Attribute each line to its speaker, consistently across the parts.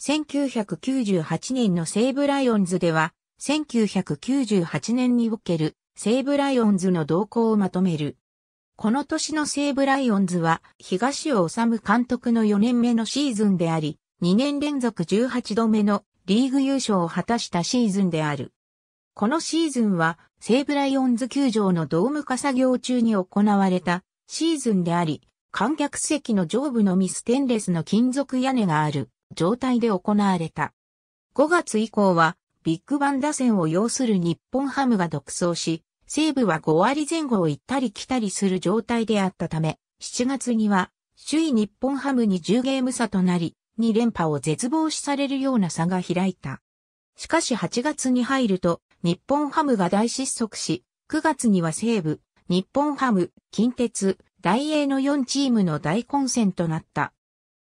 Speaker 1: 1998年の西武ライオンズでは、1998年における西武ライオンズの動向をまとめる。この年の西武ライオンズは東尾治監督の4年目のシーズンであり、2年連続18度目のリーグ優勝を果たしたシーズンである。このシーズンは西武ライオンズ球場のドーム化作業中に行われたシーズンであり、観客席の上部のミステンレスの金属屋根がある状態で行われた。5月以降は、ビッグバン打線を要する日本ハムが独走し、西武は5割前後を行ったり来たりする状態であったため、7月には、首位日本ハムに10ゲーム差となり、2連覇を絶望視されるような差が開いた。しかし8月に入ると、日本ハムが大失速し、9月には西武、日本ハム、近鉄、大英の4チームの大混戦となった。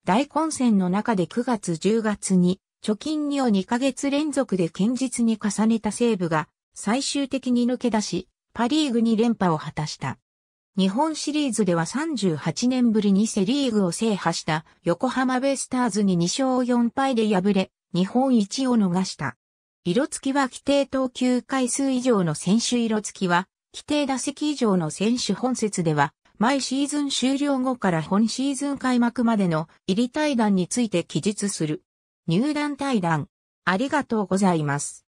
Speaker 1: 大混戦の中で9月10月に、貯金2を2ヶ月連続で堅実に重ねた西部が、最終的に抜け出し、パリーグに連覇を果たした。日本シリーズでは38年ぶりにセリーグを制覇した横浜ベイスターズに2勝4敗で敗れ、日本一を逃した。色付きは規定投球回数以上の選手色付きは、規定打席以上の選手本節では、毎シーズン終了後から本シーズン開幕までの入り対談について記述する。入団対談。ありがとうございます。